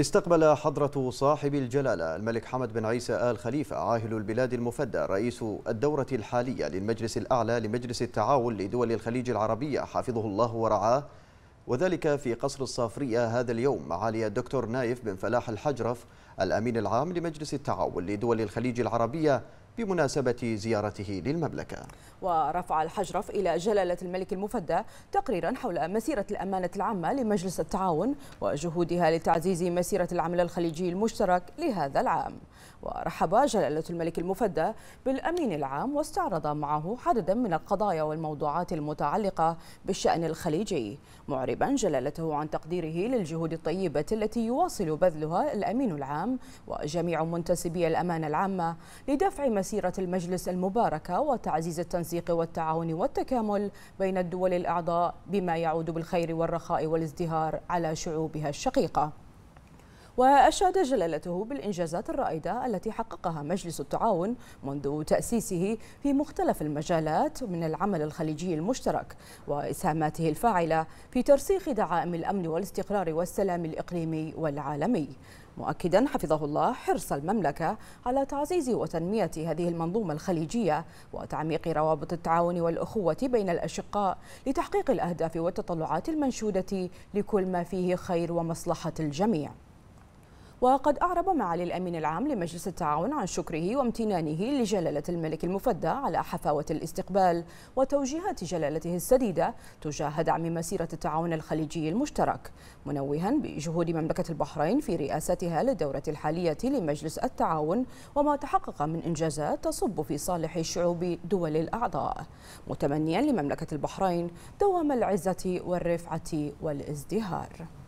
استقبل حضرة صاحب الجلالة الملك حمد بن عيسى آل خليفة عاهل البلاد المفدى رئيس الدورة الحالية للمجلس الأعلى لمجلس التعاون لدول الخليج العربية حفظه الله ورعاه وذلك في قصر الصافرية هذا اليوم معالي الدكتور نايف بن فلاح الحجرف الأمين العام لمجلس التعاون لدول الخليج العربية بمناسبة زيارته للمملكة ورفع الحجرف إلى جلالة الملك المفدى تقريرا حول مسيرة الأمانة العامة لمجلس التعاون وجهودها لتعزيز مسيرة العمل الخليجي المشترك لهذا العام ورحب جلالة الملك المفدى بالأمين العام واستعرض معه عددا من القضايا والموضوعات المتعلقة بالشأن الخليجي معربا جلالته عن تقديره للجهود الطيبة التي يواصل بذلها الأمين العام وجميع منتسبي الأمانة العامة لدفع مسيرة المجلس المباركة وتعزيز التنسيق والتعاون والتكامل بين الدول الأعضاء بما يعود بالخير والرخاء والازدهار على شعوبها الشقيقة وأشاد جلالته بالإنجازات الرائدة التي حققها مجلس التعاون منذ تأسيسه في مختلف المجالات من العمل الخليجي المشترك وإسهاماته الفاعلة في ترسيخ دعائم الأمن والاستقرار والسلام الإقليمي والعالمي مؤكدا حفظه الله حرص المملكة على تعزيز وتنمية هذه المنظومة الخليجية وتعميق روابط التعاون والأخوة بين الأشقاء لتحقيق الأهداف والتطلعات المنشودة لكل ما فيه خير ومصلحة الجميع وقد أعرب معالي الأمين العام لمجلس التعاون عن شكره وامتنانه لجلالة الملك المفدى على حفاوة الاستقبال وتوجيهات جلالته السديدة تجاه دعم مسيرة التعاون الخليجي المشترك منوها بجهود مملكة البحرين في رئاستها للدورة الحالية لمجلس التعاون وما تحقق من إنجازات تصب في صالح شعوب دول الأعضاء متمنيا لمملكة البحرين دوام العزة والرفعة والازدهار